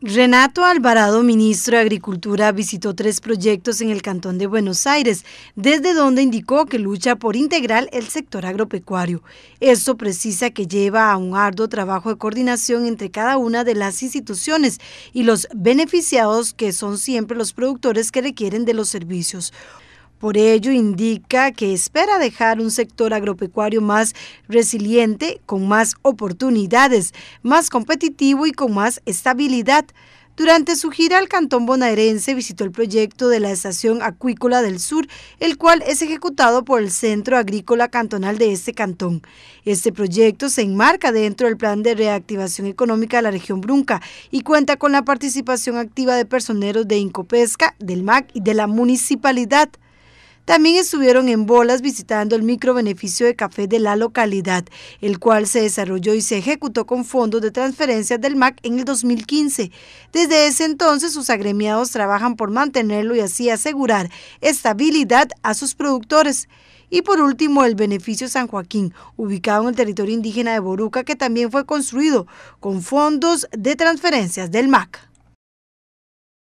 Renato Alvarado, ministro de Agricultura, visitó tres proyectos en el Cantón de Buenos Aires, desde donde indicó que lucha por integrar el sector agropecuario. Esto precisa que lleva a un arduo trabajo de coordinación entre cada una de las instituciones y los beneficiados que son siempre los productores que requieren de los servicios. Por ello, indica que espera dejar un sector agropecuario más resiliente, con más oportunidades, más competitivo y con más estabilidad. Durante su gira al cantón bonaerense visitó el proyecto de la Estación Acuícola del Sur, el cual es ejecutado por el Centro Agrícola Cantonal de este cantón. Este proyecto se enmarca dentro del Plan de Reactivación Económica de la región Brunca y cuenta con la participación activa de personeros de Incopesca, del MAC y de la municipalidad. También estuvieron en bolas visitando el microbeneficio de café de la localidad, el cual se desarrolló y se ejecutó con fondos de transferencias del MAC en el 2015. Desde ese entonces sus agremiados trabajan por mantenerlo y así asegurar estabilidad a sus productores. Y por último, el Beneficio San Joaquín, ubicado en el territorio indígena de Boruca, que también fue construido con fondos de transferencias del MAC.